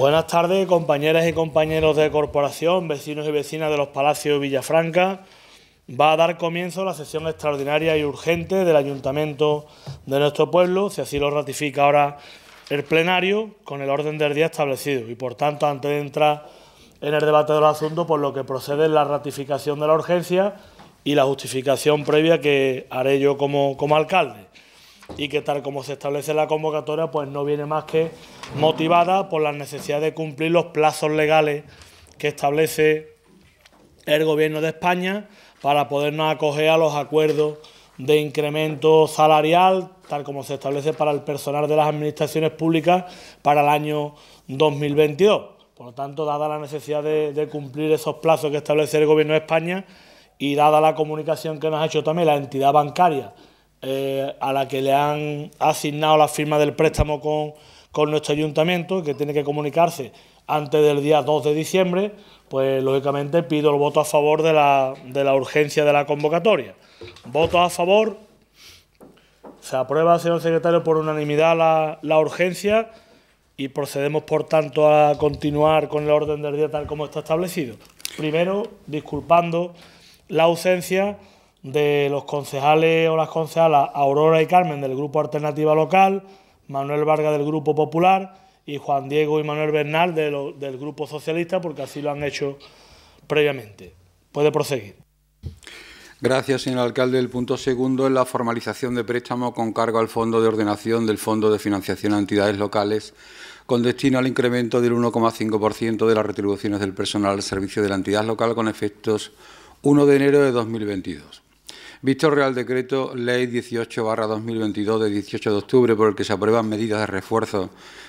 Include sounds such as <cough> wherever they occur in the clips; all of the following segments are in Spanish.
Buenas tardes, compañeras y compañeros de corporación, vecinos y vecinas de los Palacios Villafranca. Va a dar comienzo la sesión extraordinaria y urgente del Ayuntamiento de nuestro pueblo, si así lo ratifica ahora el plenario, con el orden del día establecido. Y por tanto, antes de entrar en el debate del asunto, por lo que procede es la ratificación de la urgencia y la justificación previa que haré yo como alcalde y que tal como se establece la convocatoria, pues no viene más que motivada por la necesidad de cumplir los plazos legales que establece el Gobierno de España para podernos acoger a los acuerdos de incremento salarial, tal como se establece para el personal de las administraciones públicas para el año 2022. Por lo tanto, dada la necesidad de, de cumplir esos plazos que establece el Gobierno de España y dada la comunicación que nos ha hecho también la entidad bancaria, eh, a la que le han asignado la firma del préstamo con, nuestro ayuntamiento, que tiene que comunicarse antes del día 2 de diciembre, pues lógicamente pido el voto a favor de la, de la urgencia de la convocatoria. Voto a favor. Se aprueba, señor secretario, por unanimidad la, la urgencia y procedemos, por tanto, a continuar con el orden del día tal como está establecido. Primero, disculpando la ausencia de los concejales o las concejalas Aurora y Carmen del Grupo Alternativa Local, Manuel Vargas del Grupo Popular y Juan Diego y Manuel Bernal del Grupo Socialista, porque así lo han hecho previamente. Puede proseguir. Gracias, señor alcalde. El punto segundo es la formalización de préstamo con cargo al Fondo de Ordenación del Fondo de Financiación a Entidades Locales con destino al incremento del 1,5% de las retribuciones del personal al servicio de la entidad local con efectos 1 de enero de 2022. Visto el Real Decreto Ley 18-2022 de 18 de octubre, por el que se aprueban medidas de refuerzo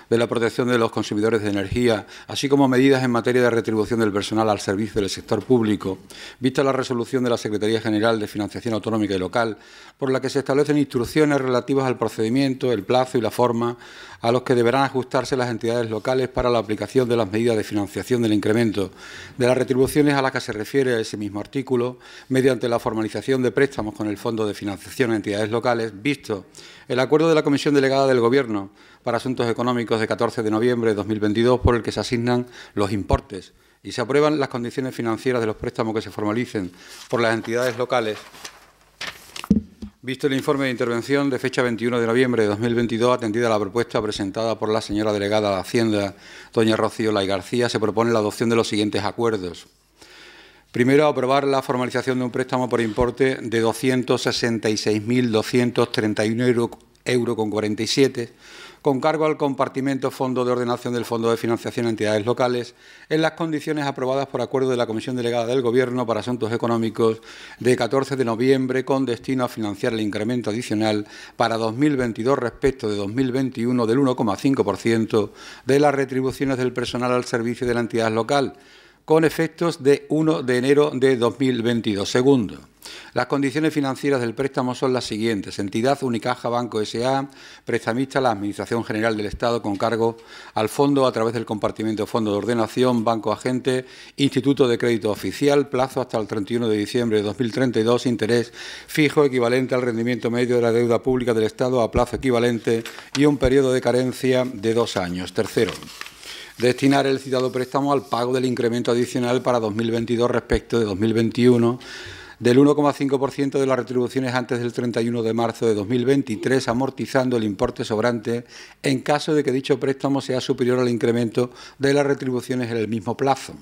de la protección de los consumidores de energía, así como medidas en materia de retribución del personal al servicio del sector público, vista la resolución de la Secretaría General de Financiación Autonómica y Local, por la que se establecen instrucciones relativas al procedimiento, el plazo y la forma a los que deberán ajustarse las entidades locales para la aplicación de las medidas de financiación del incremento de las retribuciones a las que se refiere ese mismo artículo, mediante la formalización de préstamos con el Fondo de Financiación a Entidades Locales, visto el acuerdo de la Comisión Delegada del Gobierno para Asuntos Económicos de 14 de noviembre de 2022, por el que se asignan los importes y se aprueban las condiciones financieras de los préstamos que se formalicen por las entidades locales Visto el informe de intervención de fecha 21 de noviembre de 2022, atendida a la propuesta presentada por la señora delegada de Hacienda, doña Rocío Lai García, se propone la adopción de los siguientes acuerdos. Primero, aprobar la formalización de un préstamo por importe de 266.231,47 euros con con cargo al compartimento Fondo de Ordenación del Fondo de Financiación de Entidades Locales, en las condiciones aprobadas por acuerdo de la Comisión Delegada del Gobierno para Asuntos Económicos de 14 de noviembre, con destino a financiar el incremento adicional para 2022 respecto de 2021 del 1,5% de las retribuciones del personal al servicio de la entidad local con efectos de 1 de enero de 2022. Segundo, las condiciones financieras del préstamo son las siguientes. Entidad Unicaja Banco S.A., prestamista la Administración General del Estado con cargo al fondo a través del Compartimiento Fondo de Ordenación, Banco Agente, Instituto de Crédito Oficial, plazo hasta el 31 de diciembre de 2032, interés fijo equivalente al rendimiento medio de la deuda pública del Estado a plazo equivalente y un periodo de carencia de dos años. Tercero, destinar el citado préstamo al pago del incremento adicional para 2022 respecto de 2021 del 1,5% de las retribuciones antes del 31 de marzo de 2023, amortizando el importe sobrante en caso de que dicho préstamo sea superior al incremento de las retribuciones en el mismo plazo.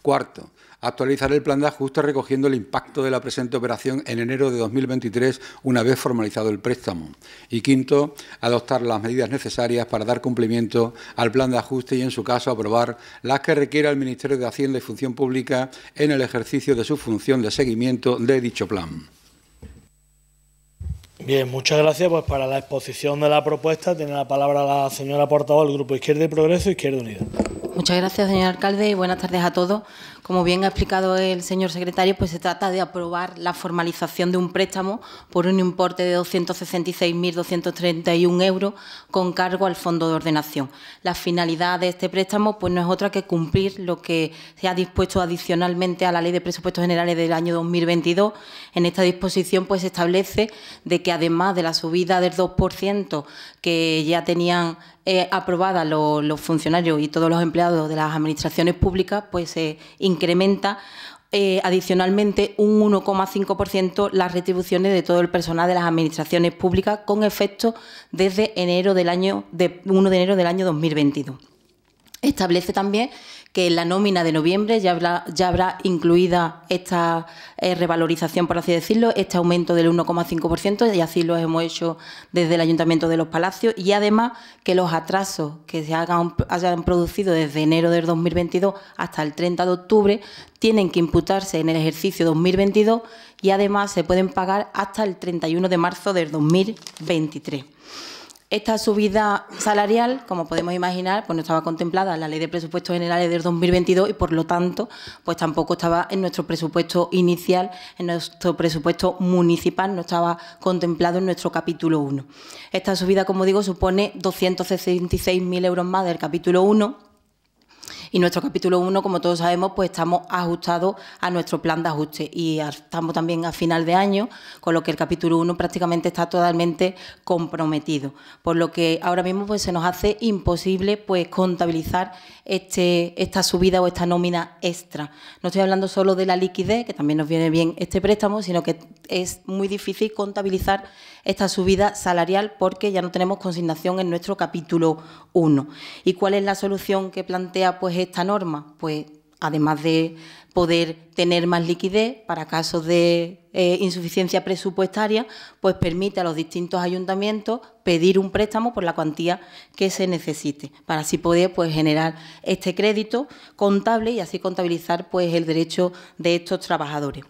Cuarto, actualizar el plan de ajuste recogiendo el impacto de la presente operación en enero de 2023 una vez formalizado el préstamo. Y quinto, adoptar las medidas necesarias para dar cumplimiento al plan de ajuste y, en su caso, aprobar las que requiera el Ministerio de Hacienda y Función Pública en el ejercicio de su función de seguimiento de dicho plan. Bien, muchas gracias. Pues para la exposición de la propuesta tiene la palabra la señora portavoz del Grupo Izquierda y Progreso, Izquierda Unida. Muchas gracias, señor alcalde, y buenas tardes a todos. Como bien ha explicado el señor secretario, pues se trata de aprobar la formalización de un préstamo por un importe de 266.231 euros con cargo al Fondo de Ordenación. La finalidad de este préstamo pues no es otra que cumplir lo que se ha dispuesto adicionalmente a la Ley de Presupuestos Generales del año 2022. En esta disposición pues se establece de que además de la subida del 2% que ya tenían eh, aprobada los funcionarios y todos los empleados de las administraciones públicas, pues se incrementa eh, adicionalmente un 1,5% las retribuciones de todo el personal de las administraciones públicas con efecto desde enero del año de, 1 de enero del año 2022. Establece también que en la nómina de noviembre ya habrá, incluida esta eh, revalorización, por así decirlo, este aumento del 1,5%, y así lo hemos hecho desde el Ayuntamiento de los Palacios, y además que los atrasos que se hayan producido desde enero del 2022 hasta el 30 de octubre tienen que imputarse en el ejercicio 2022 y además se pueden pagar hasta el 31 de marzo del 2023. Esta subida salarial, como podemos imaginar, pues no estaba contemplada en la Ley de Presupuestos Generales del 2022 y, por lo tanto, pues tampoco estaba en nuestro presupuesto inicial, en nuestro presupuesto municipal, no estaba contemplado en nuestro capítulo 1. Esta subida, como digo, supone 266.000 euros más del capítulo 1 y nuestro capítulo 1, como todos sabemos, pues estamos ajustados a nuestro plan de ajuste y estamos también a final de año, con lo que el capítulo 1 prácticamente está totalmente comprometido. Por lo que ahora mismo pues, se nos hace imposible pues, contabilizar este, esta subida o esta nómina extra. No estoy hablando solo de la liquidez, que también nos viene bien este préstamo, sino que es muy difícil contabilizar esta subida salarial porque ya no tenemos consignación en nuestro capítulo 1. ¿Y cuál es la solución que plantea pues esta norma? Pues además de poder tener más liquidez para casos de eh, insuficiencia presupuestaria, pues permite a los distintos ayuntamientos pedir un préstamo por la cuantía que se necesite, para así poder pues, generar este crédito contable y así contabilizar pues, el derecho de estos trabajadores.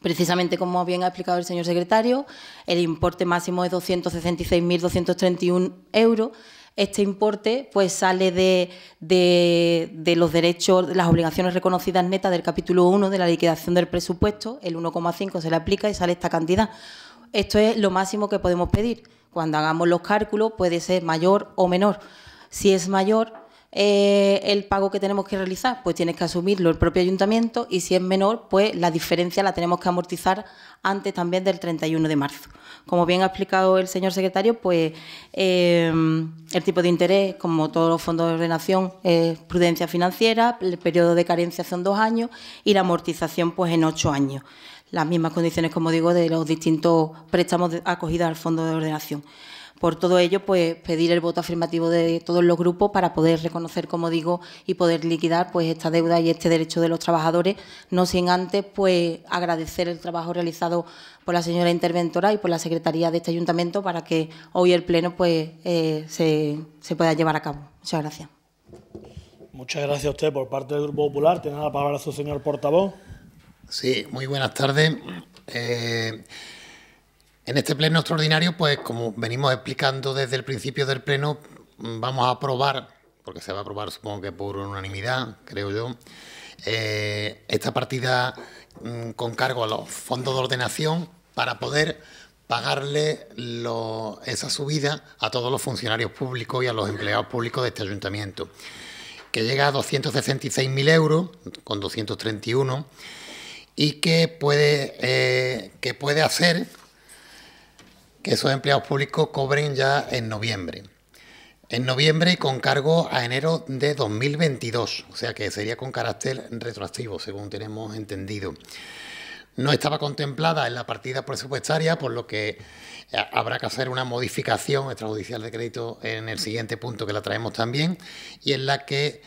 Precisamente, como bien ha explicado el señor secretario, el importe máximo es 266.231 euros este importe pues sale de, de, los derechos, de las obligaciones reconocidas netas del capítulo 1 de la liquidación del presupuesto, el 1,5 se le aplica y sale esta cantidad. Esto es lo máximo que podemos pedir. Cuando hagamos los cálculos puede ser mayor o menor. Si es mayor, eh, el pago que tenemos que realizar, pues tienes que asumirlo el propio ayuntamiento y si es menor, pues la diferencia la tenemos que amortizar antes también del 31 de marzo. Como bien ha explicado el señor secretario, pues eh, el tipo de interés, como todos los fondos de ordenación, es prudencia financiera, el periodo de carencia son dos años y la amortización pues en ocho años. Las mismas condiciones, como digo, de los distintos préstamos acogidos al fondo de ordenación. Por todo ello, pues pedir el voto afirmativo de todos los grupos para poder reconocer, como digo, y poder liquidar pues esta deuda y este derecho de los trabajadores, no sin antes pues agradecer el trabajo realizado por la señora interventora y por la secretaría de este ayuntamiento para que hoy el pleno pues eh, se, pueda llevar a cabo. Muchas gracias. Muchas gracias a usted por parte del Grupo Popular. Tiene la palabra su señor portavoz. Sí, muy buenas tardes. Eh, en este pleno extraordinario, pues como venimos explicando desde el principio del pleno, mm, vamos a aprobar, porque se va a aprobar supongo que por unanimidad, creo yo, eh, esta partida mm, con cargo a los fondos de ordenación para poder pagarle esa subida a todos los funcionarios públicos y a los empleados públicos de este ayuntamiento, que llega a 266.000 euros, con 231, y que puede, eh, que puede hacer que esos empleados públicos cobren ya en noviembre. En noviembre y con cargo a enero de 2022, o sea que sería con carácter retroactivo, según tenemos entendido. No estaba contemplada en la partida presupuestaria, por lo que eh, habrá que hacer una modificación extrajudicial de crédito en el siguiente punto que la traemos también, y en la que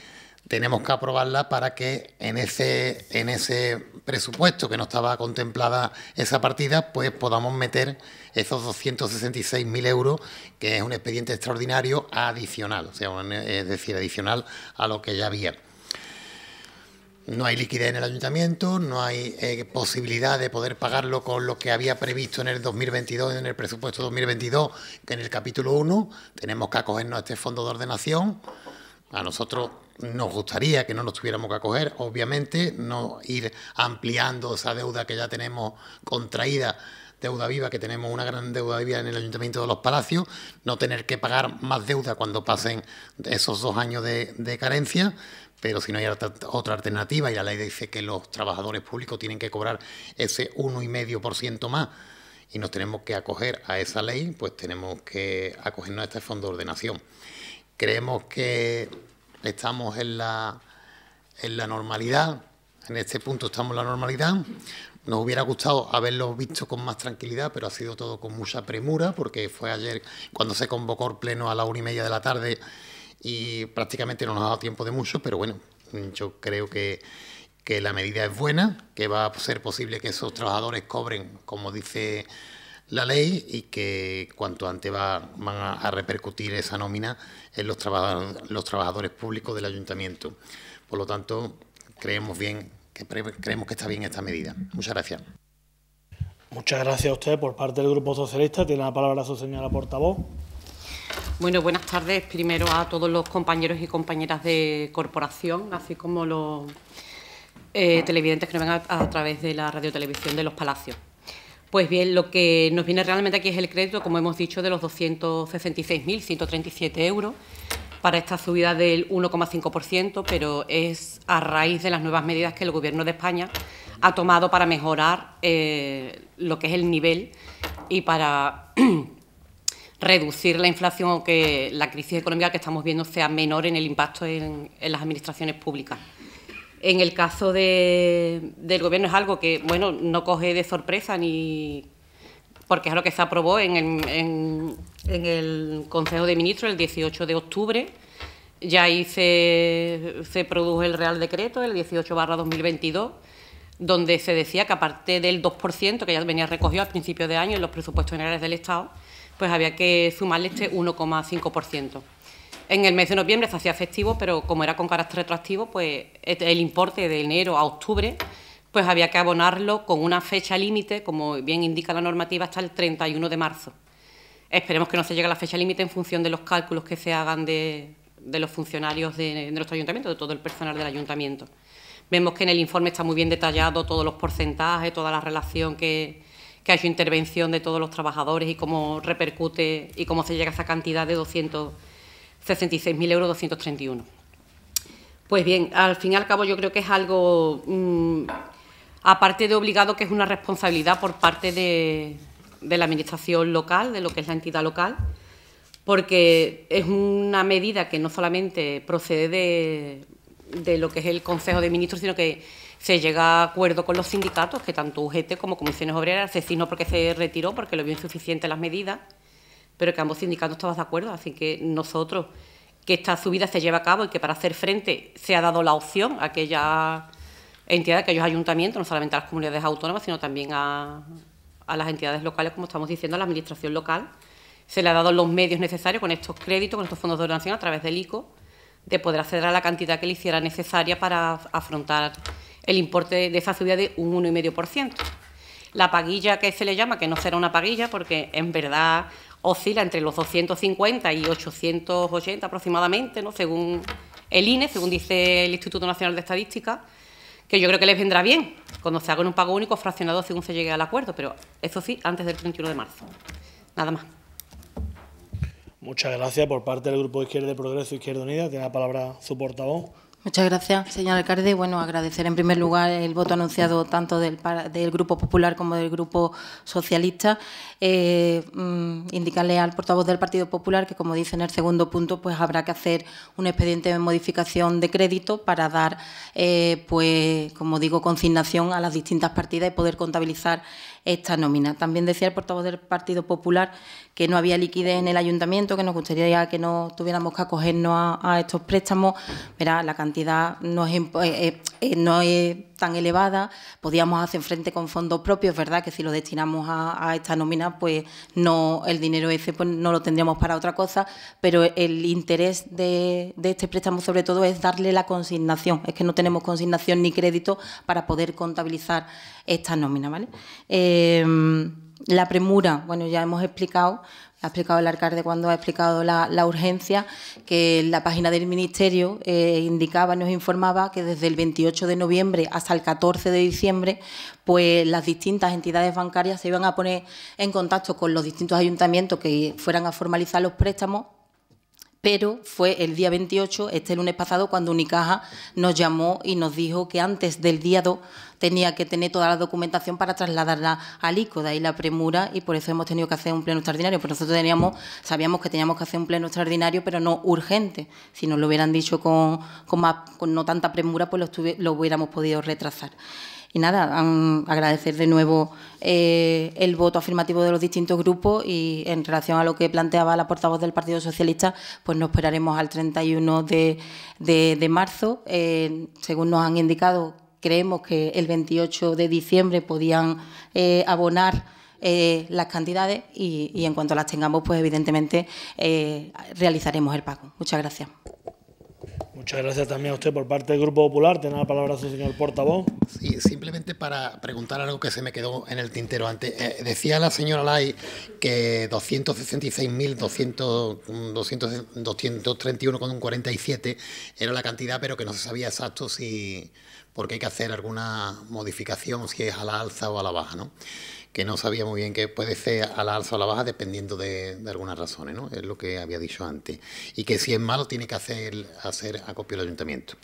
tenemos que aprobarla para que en ese, en ese presupuesto que no estaba contemplada esa partida, pues podamos meter esos 266.000 euros, que es un expediente extraordinario adicional, o sea, es decir, adicional a lo que ya había. No hay liquidez en el ayuntamiento, no hay eh, posibilidad de poder pagarlo con lo que había previsto en el 2022, en el presupuesto 2022, que en el capítulo 1 tenemos que acogernos a este fondo de ordenación. A nosotros nos gustaría que no nos tuviéramos que acoger, obviamente, no ir ampliando esa deuda que ya tenemos contraída, deuda viva, que tenemos una gran deuda viva en el Ayuntamiento de los Palacios, no tener que pagar más deuda cuando pasen esos dos años de, de carencia, pero si no hay otra alternativa y la ley dice que los trabajadores públicos tienen que cobrar ese 1,5% más y nos tenemos que acoger a esa ley, pues tenemos que acogernos a este fondo de ordenación. Creemos que estamos en la, en la normalidad, en este punto estamos en la normalidad. Nos hubiera gustado haberlo visto con más tranquilidad, pero ha sido todo con mucha premura, porque fue ayer cuando se convocó el pleno a la una y media de la tarde y prácticamente no nos ha dado tiempo de mucho, pero bueno, yo creo que, que la medida es buena, que va a ser posible que esos trabajadores cobren, como dice la ley y que cuanto antes va, van a, repercutir esa nómina en los, trabajadores públicos del ayuntamiento. Por lo tanto, creemos bien que creemos que está bien esta medida. Muchas gracias. Muchas gracias a usted por parte del Grupo Socialista. Tiene la palabra su señora portavoz. Bueno, buenas tardes primero a todos los compañeros y compañeras de corporación, así como los eh, televidentes que nos ven a, a través de la radiotelevisión de los palacios. Pues bien, lo que nos viene realmente aquí es el crédito, como hemos dicho, de los 266.137 euros para esta subida del 1,5%, pero es a raíz de las nuevas medidas que el Gobierno de España ha tomado para mejorar eh, lo que es el nivel y para <clears throat> reducir la inflación o que la crisis económica que estamos viendo sea menor en el impacto en las administraciones públicas. En el caso del gobierno es algo que, bueno, no coge de sorpresa ni porque es lo que se aprobó en el, Consejo de Ministros el 18 de octubre. Ya ahí se, produjo el Real Decreto, el 18 2022, donde se decía que aparte del 2%, que ya venía recogido al principio de año en los presupuestos generales del Estado, pues había que sumarle este 1,5%. En el mes de noviembre se hacía festivo, pero como era con carácter retroactivo, pues el importe de enero a octubre pues había que abonarlo con una fecha límite, como bien indica la normativa, hasta el 31 de marzo. Esperemos que no se llegue a la fecha límite en función de los cálculos que se hagan de, los funcionarios de, nuestro ayuntamiento, de todo el personal del ayuntamiento. Vemos que en el informe está muy bien detallado todos los porcentajes, toda la relación que, que ha hecho intervención de todos los trabajadores y cómo repercute y cómo se llega a esa cantidad de 200 66.231 euros. 231. Pues bien, al fin y al cabo yo creo que es algo, mm, aparte de obligado, que es una responsabilidad por parte de, la Administración local, de lo que es la entidad local, porque es una medida que no solamente procede de, lo que es el Consejo de Ministros, sino que se llega a acuerdo con los sindicatos, que tanto UGT como Comisiones Obreras, se no porque se retiró, porque lo vio insuficiente las medidas, pero que ambos sindicatos estaban de acuerdo. Así que nosotros, que esta subida se lleva a cabo y que para hacer frente se ha dado la opción a aquellas entidades, a aquellos ayuntamientos, no solamente a las comunidades autónomas, sino también a, a las entidades locales, como estamos diciendo, a la administración local. Se le ha dado los medios necesarios con estos créditos, con estos fondos de donación a través del ICO, de poder acceder a la cantidad que le hiciera necesaria para afrontar el importe de esa subida de un 1,5%. La paguilla que se le llama, que no será una paguilla, porque en verdad oscila entre los 250 y 880 aproximadamente, ¿no? según el INE, según dice el Instituto Nacional de Estadística, que yo creo que les vendrá bien cuando se haga un pago único fraccionado según se llegue al acuerdo, pero eso sí, antes del 31 de marzo. Nada más. Muchas gracias por parte del Grupo Izquierda de Progreso Izquierda Unida. Tiene la palabra su portavoz. Muchas gracias, señor alcalde. Bueno, agradecer en primer lugar el voto anunciado tanto del, Grupo Popular como del Grupo Socialista. Eh, mm, indicarle al portavoz del Partido Popular que, como dice en el segundo punto, pues habrá que hacer un expediente de modificación de crédito para dar, eh, pues, como digo, consignación a las distintas partidas y poder contabilizar esta nómina. También decía el portavoz del Partido Popular que no había liquidez en el ayuntamiento, que nos gustaría que no tuviéramos que acogernos a, estos préstamos. Verá, la cantidad eh, eh, eh, no es, tan elevada, podíamos hacer frente con fondos propios, ¿verdad? Que si lo destinamos a, esta nómina, pues no el dinero ese pues no lo tendríamos para otra cosa, pero el interés de, este préstamo sobre todo es darle la consignación, es que no tenemos consignación ni crédito para poder contabilizar esta nómina, ¿vale? la premura, bueno, ya hemos explicado, ha explicado el alcalde cuando ha explicado la, urgencia, que la página del Ministerio eh, indicaba, nos informaba que desde el 28 de noviembre hasta el 14 de diciembre, pues las distintas entidades bancarias se iban a poner en contacto con los distintos ayuntamientos que fueran a formalizar los préstamos pero fue el día 28, este lunes pasado, cuando Unicaja nos llamó y nos dijo que antes del día 2 tenía que tener toda la documentación para trasladarla al ICO, de ahí la premura y por eso hemos tenido que hacer un pleno extraordinario. ...por nosotros teníamos, sabíamos que teníamos que hacer un pleno extraordinario, pero no urgente. Si nos lo hubieran dicho con, con, más, con no tanta premura, pues lo, hubiéramos podido retrasar. Y nada, agradecer de nuevo eh, el voto afirmativo de los distintos grupos y en relación a lo que planteaba la portavoz del Partido Socialista, pues nos esperaremos al 31 de, de, de marzo. Eh, según nos han indicado, creemos que el 28 de diciembre podían eh, abonar eh, las cantidades y, en cuanto las tengamos, pues evidentemente eh, realizaremos el pago. Muchas gracias. Muchas gracias también a usted por parte del Grupo Popular. Tiene la palabra su señor portavoz. Sí, simplemente para preguntar algo que se me quedó en el tintero antes. decía la señora Lai que 266.231,47 era la cantidad, pero que no se sabía exacto si porque hay que hacer alguna modificación si es a la alza o a la baja, ¿no? que no sabía muy bien que puede ser a la alza o a la baja dependiendo de, algunas razones, ¿no? es lo que había dicho antes, y que si es malo tiene que hacer, hacer acopio el ayuntamiento.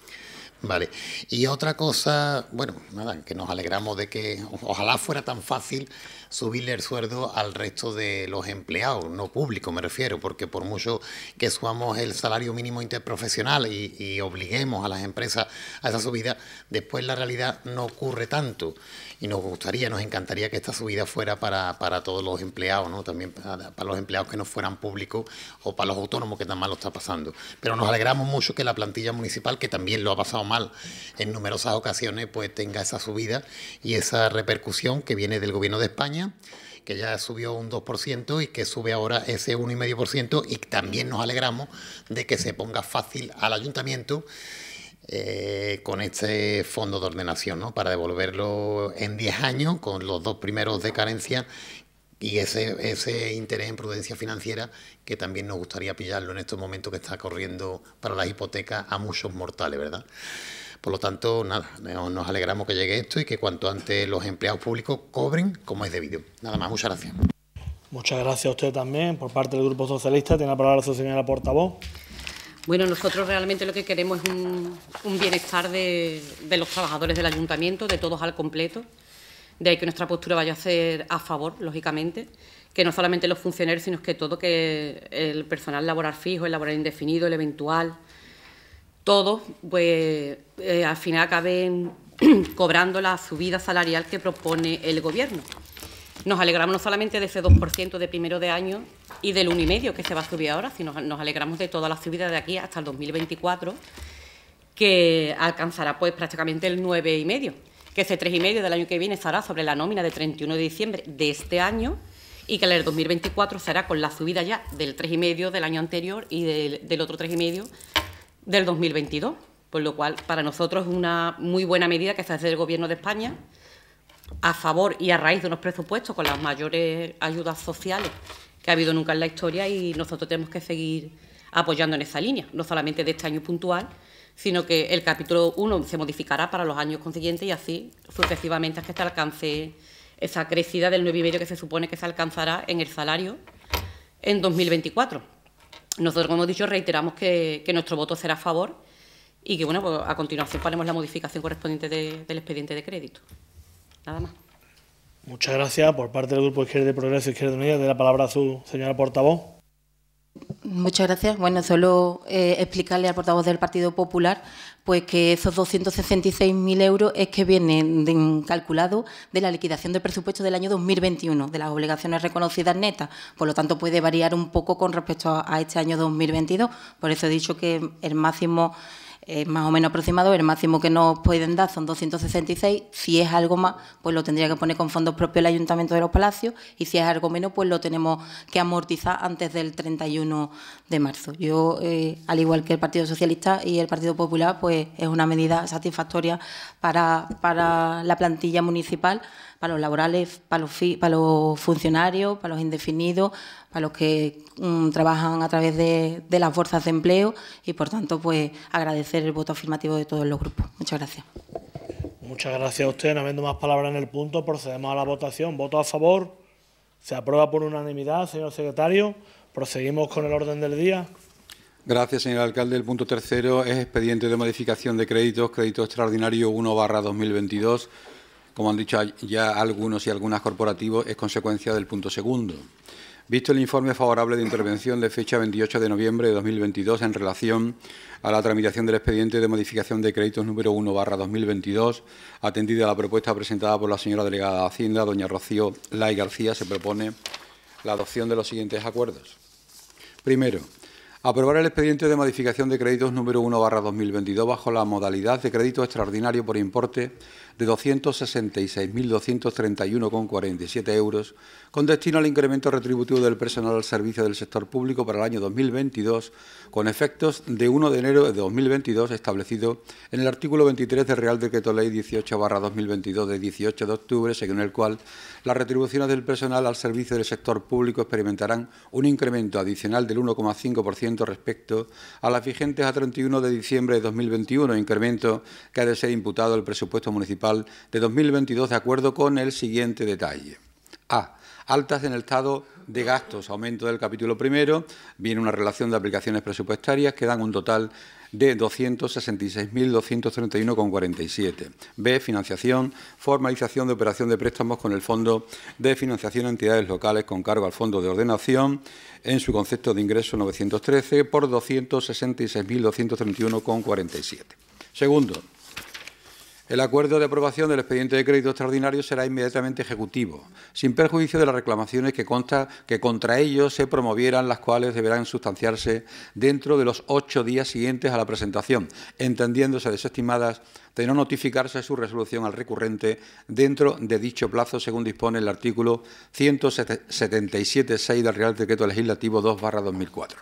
Vale. Y otra cosa, bueno, nada, que nos alegramos de que ojalá fuera tan fácil subirle el sueldo al resto de los empleados, no público me refiero, porque por mucho que subamos el salario mínimo interprofesional y, obliguemos a las empresas a esa subida, después la realidad no ocurre tanto. Y nos gustaría, nos encantaría que esta subida fuera para, para todos los empleados, ¿no? También para, los empleados que no fueran públicos o para los autónomos que tan mal lo está pasando. Pero nos alegramos mucho que la plantilla municipal, que también lo ha pasado en numerosas ocasiones pues tenga esa subida y esa repercusión que viene del gobierno de España que ya subió un 2% y que sube ahora ese 1,5% y también nos alegramos de que se ponga fácil al ayuntamiento eh, con este fondo de ordenación, ¿no? para devolverlo en 10 años, con los dos primeros de carencia y ese, interés en prudencia financiera que también nos gustaría pillarlo en estos momentos que está corriendo para las hipotecas a muchos mortales, ¿verdad? Por lo tanto, nada, nos alegramos que llegue esto y que cuanto antes los empleados públicos cobren como es debido. Nada más, muchas gracias. Muchas gracias a usted también por parte del Grupo Socialista. Tiene la palabra su señora portavoz. Bueno, nosotros realmente lo que queremos es un, bienestar de los trabajadores del ayuntamiento, de todos al completo. De ahí que nuestra postura vaya a ser a favor, lógicamente, que no solamente los funcionarios, sino que todo, que el personal laboral fijo, el laboral indefinido, el eventual, todos, pues eh, al final acaben <clears throat> cobrando la subida salarial que propone el Gobierno. Nos alegramos no solamente de ese 2% de primero de año y del 1,5% que se va a subir ahora, sino nos alegramos de toda la subida de aquí hasta el 2024, que alcanzará pues prácticamente el 9,5% que ese 3,5 del año que viene estará sobre la nómina de 31 de diciembre de este año y que el 2024 será con la subida ya del 3,5 del año anterior y del, del otro 3,5 del 2022. Por lo cual, para nosotros es una muy buena medida que se hace el Gobierno de España a favor y a raíz de unos presupuestos con las mayores ayudas sociales que ha habido nunca en la historia y nosotros tenemos que seguir apoyando en esa línea, no solamente de este año puntual, sino que el capítulo 1 se modificará para los años consiguientes y así sucesivamente hasta que se alcance esa crecida del 9,5 que se supone que se alcanzará en el salario en 2024. Nosotros, como hemos dicho, reiteramos que, nuestro voto será a favor y que, bueno, pues, a continuación ponemos la modificación correspondiente del expediente de crédito. Nada más. Muchas gracias por parte del Grupo Izquierda y Progreso Izquierda Unida. De la palabra a su señora portavoz. Muchas gracias. Bueno, solo eh, explicarle al portavoz del Partido Popular pues que esos 266.000 euros es que vienen calculados de la liquidación del presupuesto del año 2021, de las obligaciones reconocidas netas. Por lo tanto, puede variar un poco con respecto a este año 2022. Por eso he dicho que el máximo es más o menos aproximado, el máximo que nos pueden dar son 266, si es algo más, pues lo tendría que poner con fondos propios el Ayuntamiento de los Palacios y si es algo menos, pues lo tenemos que amortizar antes del 31 de marzo. Yo, eh, al igual que el Partido Socialista y el Partido Popular, pues es una medida satisfactoria para, para la plantilla municipal para los laborales, para los, funcionarios, para los indefinidos, para los que mm, trabajan a través de, las fuerzas de empleo y, por tanto, pues agradecer el voto afirmativo de todos los grupos. Muchas gracias. Muchas gracias a usted. No habiendo más palabras en el punto, procedemos a la votación. Voto a favor. Se aprueba por unanimidad, señor secretario. Proseguimos con el orden del día. Gracias, señor alcalde. El punto tercero es expediente de modificación de créditos, crédito extraordinario 1 barra 2022 como han dicho ya algunos y algunas corporativos, es consecuencia del punto segundo. Visto el informe favorable de intervención de fecha 28 de noviembre de 2022 en relación a la tramitación del expediente de modificación de créditos número 1 barra 2022, atendida a la propuesta presentada por la señora delegada de Hacienda, doña Rocío Lai García, se propone la adopción de los siguientes acuerdos. Primero, aprobar el expediente de modificación de créditos número 1 barra 2022 bajo la modalidad de crédito extraordinario por importe de 266.231,47 euros, con destino al incremento retributivo del personal al servicio del sector público para el año 2022, con efectos de 1 de enero de 2022 establecido en el artículo 23 del Real Decreto Ley 18-2022 de 18 de octubre, según el cual las retribuciones del personal al servicio del sector público experimentarán un incremento adicional del 1,5% respecto a las vigentes a 31 de diciembre de 2021, incremento que ha de ser imputado al presupuesto municipal de 2022 de acuerdo con el siguiente detalle. A. Altas en el estado de gastos, aumento del capítulo primero, viene una relación de aplicaciones presupuestarias que dan un total de 266.231,47. B. Financiación, formalización de operación de préstamos con el Fondo de Financiación a Entidades Locales con cargo al Fondo de Ordenación en su concepto de ingreso 913 por 266.231,47. Segundo, el acuerdo de aprobación del expediente de crédito extraordinario será inmediatamente ejecutivo, sin perjuicio de las reclamaciones que, consta, que contra ellos se promovieran, las cuales deberán sustanciarse dentro de los ocho días siguientes a la presentación, entendiéndose desestimadas de no notificarse su resolución al recurrente dentro de dicho plazo, según dispone el artículo 177.6 del Real Decreto Legislativo 2-2004.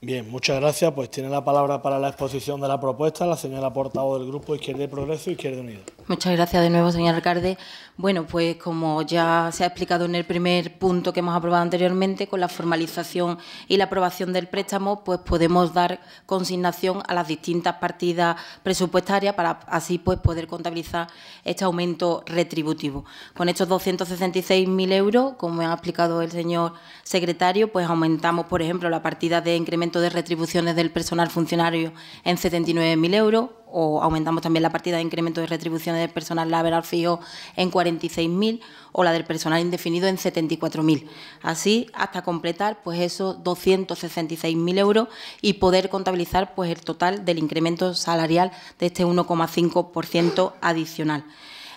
Bien, muchas gracias. Pues tiene la palabra para la exposición de la propuesta la señora portavoz del Grupo Izquierda y Progreso Izquierda Unida. Muchas gracias de nuevo, señor alcalde. Bueno, pues como ya se ha explicado en el primer punto que hemos aprobado anteriormente, con la formalización y la aprobación del préstamo, pues podemos dar consignación a las distintas partidas presupuestarias para así pues poder contabilizar este aumento retributivo. Con estos 266.000 euros, como ha explicado el señor secretario, pues aumentamos, por ejemplo, la partida de incremento de retribuciones del personal funcionario en 79.000 euros o aumentamos también la partida de incremento de retribuciones del personal laboral fijo en 46.000 o la del personal indefinido en 74.000. Así hasta completar pues esos 266.000 euros y poder contabilizar pues el total del incremento salarial de este 1,5% adicional.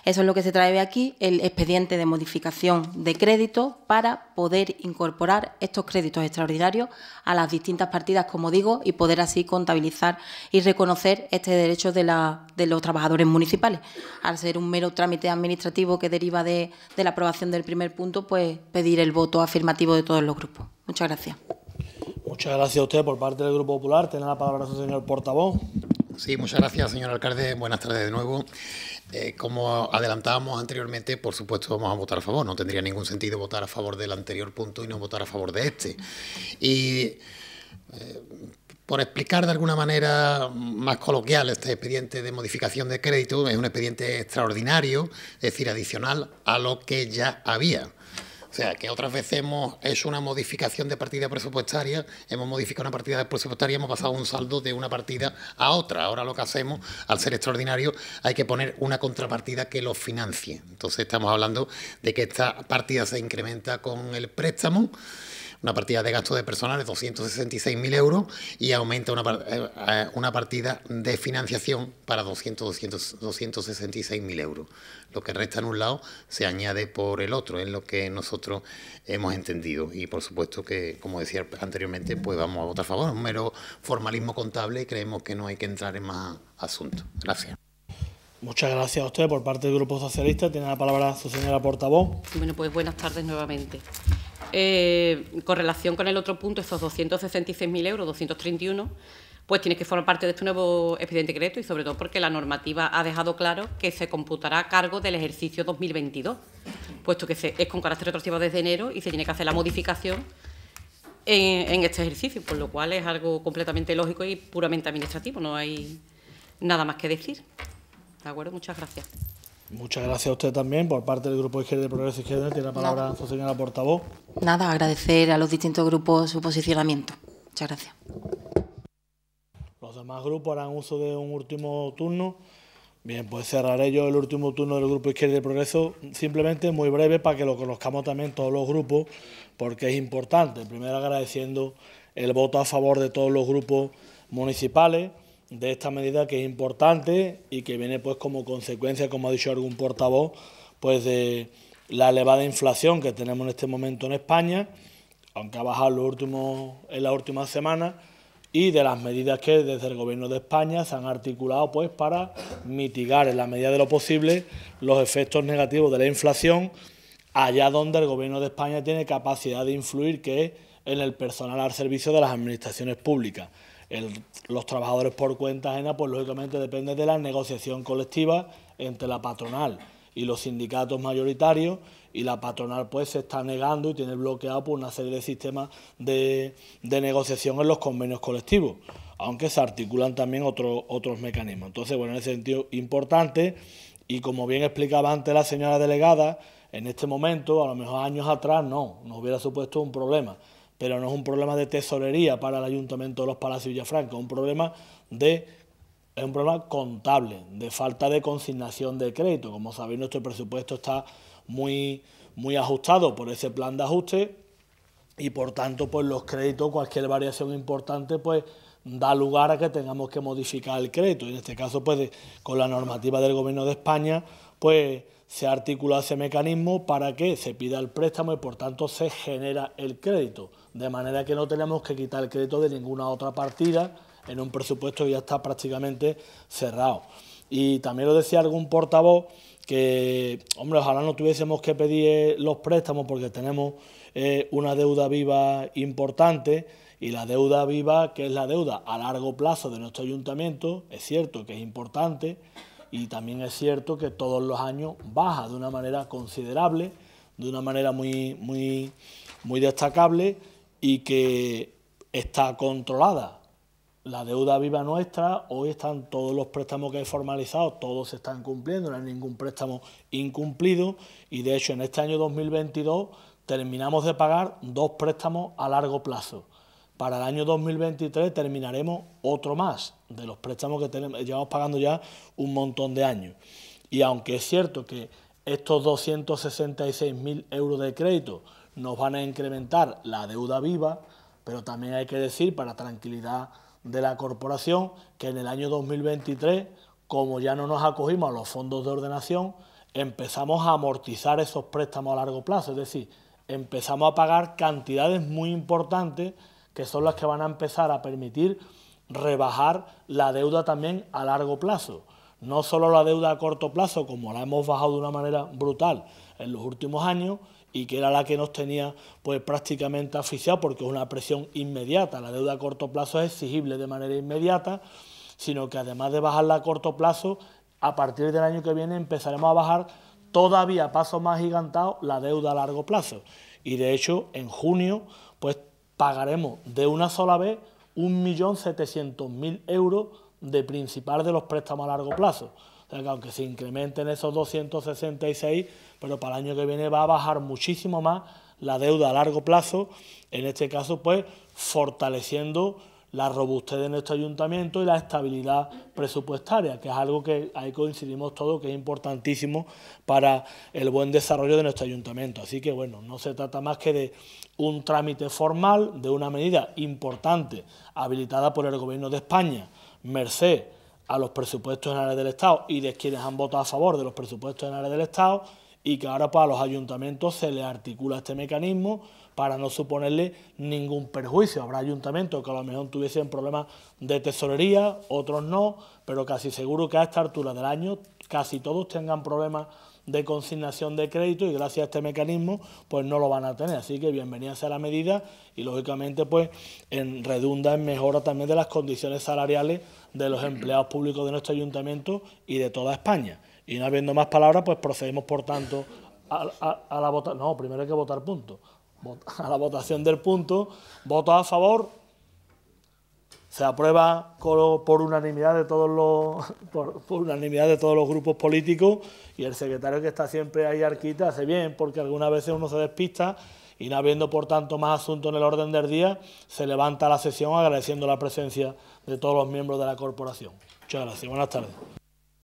Eso es lo que se trae aquí, el expediente de modificación de crédito para poder incorporar estos créditos extraordinarios a las distintas partidas, como digo, y poder así contabilizar y reconocer este derecho de, los trabajadores municipales. Al ser un mero trámite administrativo que deriva de, de la aprobación del primer punto, pues pedir el voto afirmativo de todos los grupos. Muchas gracias. Muchas gracias a usted por parte del Grupo Popular. Tiene la palabra su señor portavoz. Sí, muchas gracias, señor alcalde. Buenas tardes de nuevo. Eh, como adelantábamos anteriormente, por supuesto vamos a votar a favor. No tendría ningún sentido votar a favor del anterior punto y no votar a favor de este. Y eh, por explicar de alguna manera más coloquial este expediente de modificación de crédito, es un expediente extraordinario, es decir, adicional a lo que ya había. O sea, que otras veces hemos hecho una modificación de partida presupuestaria, hemos modificado una partida presupuestaria, hemos pasado un saldo de una partida a otra. Ahora lo que hacemos, al ser extraordinario, hay que poner una contrapartida que lo financie. Entonces estamos hablando de que esta partida se incrementa con el préstamo una partida de gasto de personal de 266.000 euros y aumenta una, eh, eh, una partida de financiación para 200, 266.000 euros. Lo que resta en un lado se añade por el otro, es lo que nosotros hemos entendido. Y por supuesto que, como decía anteriormente, pues vamos a votar a favor. Un mero formalismo contable y creemos que no hay que entrar en más asuntos. Gracias. Muchas gracias a usted por parte del Grupo Socialista. Tiene la palabra su señora portavoz. Bueno, pues buenas tardes nuevamente. Eh, con relación con el otro punto, esos 266.000 euros, 231, pues tiene que formar parte de este nuevo expediente crédito y sobre todo porque la normativa ha dejado claro que se computará a cargo del ejercicio 2022, puesto que es con carácter retroactivo desde enero y se tiene que hacer la modificación en este ejercicio, por lo cual es algo completamente lógico y puramente administrativo, no hay nada más que decir. ¿De acuerdo? Muchas gracias. Muchas gracias a usted también por parte del Grupo Izquierda y Progreso Izquierda. Tiene la palabra su señora portavoz. Nada, agradecer a los distintos grupos su posicionamiento. Muchas gracias. Los demás grupos harán uso de un último turno. Bien, pues cerraré yo el último turno del Grupo Izquierda y Progreso, simplemente muy breve para que lo conozcamos también todos los grupos, porque es importante. Primero agradeciendo el voto a favor de todos los grupos municipales de esta medida que es importante y que viene pues como consecuencia, como ha dicho algún portavoz, pues de la elevada inflación que tenemos en este momento en España, aunque ha bajado los últimos, en las últimas semanas, y de las medidas que desde el Gobierno de España se han articulado pues para mitigar en la medida de lo posible los efectos negativos de la inflación allá donde el Gobierno de España tiene capacidad de influir, que es en el personal al servicio de las administraciones públicas los trabajadores por cuenta ajena, pues lógicamente depende de la negociación colectiva entre la patronal y los sindicatos mayoritarios y la patronal pues se está negando y tiene bloqueado por pues, una serie de sistemas de, negociación en los convenios colectivos, aunque se articulan también otros mecanismos. Entonces, bueno, en ese sentido importante y como bien explicaba antes la señora delegada, en este momento, a lo mejor años atrás, no, nos hubiera supuesto un problema pero no es un problema de tesorería para el Ayuntamiento de los Palacios Villafranca, es un problema de es un problema contable, de falta de consignación de crédito. Como sabéis, nuestro presupuesto está muy, muy ajustado por ese plan de ajuste y por tanto, pues los créditos, cualquier variación importante, pues da lugar a que tengamos que modificar el crédito. en este caso, pues con la normativa del Gobierno de España, pues se articula ese mecanismo para que se pida el préstamo y por tanto se genera el crédito, de manera que no tenemos que quitar el crédito de ninguna otra partida en un presupuesto que ya está prácticamente cerrado. Y también lo decía algún portavoz que, hombre, ojalá no tuviésemos que pedir los préstamos porque tenemos eh, una deuda viva importante y la deuda viva, que es la deuda a largo plazo de nuestro ayuntamiento, es cierto que es importante, y también es cierto que todos los años baja de una manera considerable, de una manera muy, muy, muy destacable y que está controlada. La deuda viva nuestra, hoy están todos los préstamos que he formalizado, todos se están cumpliendo, no hay ningún préstamo incumplido y de hecho en este año 2022 terminamos de pagar dos préstamos a largo plazo. Para el año 2023 terminaremos otro más de los préstamos que tenemos, llevamos pagando ya un montón de años. Y aunque es cierto que estos 266.000 euros de crédito nos van a incrementar la deuda viva, pero también hay que decir, para tranquilidad de la corporación, que en el año 2023, como ya no nos acogimos a los fondos de ordenación, empezamos a amortizar esos préstamos a largo plazo, es decir, empezamos a pagar cantidades muy importantes que son las que van a empezar a permitir rebajar la deuda también a largo plazo. No solo la deuda a corto plazo, como la hemos bajado de una manera brutal en los últimos años, y que era la que nos tenía pues prácticamente asfixiado... porque es una presión inmediata, la deuda a corto plazo es exigible de manera inmediata, sino que además de bajarla a corto plazo, a partir del año que viene empezaremos a bajar todavía a paso más gigantado la deuda a largo plazo. Y de hecho, en junio pues pagaremos de una sola vez 1.700.000 euros de principal de los préstamos a largo plazo. aunque se incrementen esos 266, pero para el año que viene va a bajar muchísimo más la deuda a largo plazo, en este caso pues fortaleciendo la robustez de nuestro ayuntamiento y la estabilidad presupuestaria, que es algo que ahí coincidimos todos, que es importantísimo para el buen desarrollo de nuestro ayuntamiento. Así que, bueno, no se trata más que de un trámite formal, de una medida importante habilitada por el Gobierno de España, merced a los presupuestos generales del Estado y de quienes han votado a favor de los presupuestos generales del Estado, y que ahora para los ayuntamientos se le articula este mecanismo para no suponerle ningún perjuicio. Habrá ayuntamientos que a lo mejor tuviesen problemas de tesorería, otros no, pero casi seguro que a esta altura del año casi todos tengan problemas de consignación de crédito y gracias a este mecanismo pues no lo van a tener. Así que bienvenida sea la medida y lógicamente pues en redunda en mejora también de las condiciones salariales de los empleados públicos de nuestro ayuntamiento y de toda España. Y no habiendo más palabras, pues procedemos, por tanto, a, la votación. No, primero hay que votar punto. <laughs> A la votación del punto, Voto a favor, se aprueba por unanimidad de todos los <laughs> por, unanimidad de todos los grupos políticos y el secretario que está siempre ahí arquita hace bien porque algunas veces uno se despista y no habiendo por tanto más asuntos en el orden del día se levanta la sesión agradeciendo la presencia de todos los miembros de la corporación. Muchas gracias. Buenas tardes.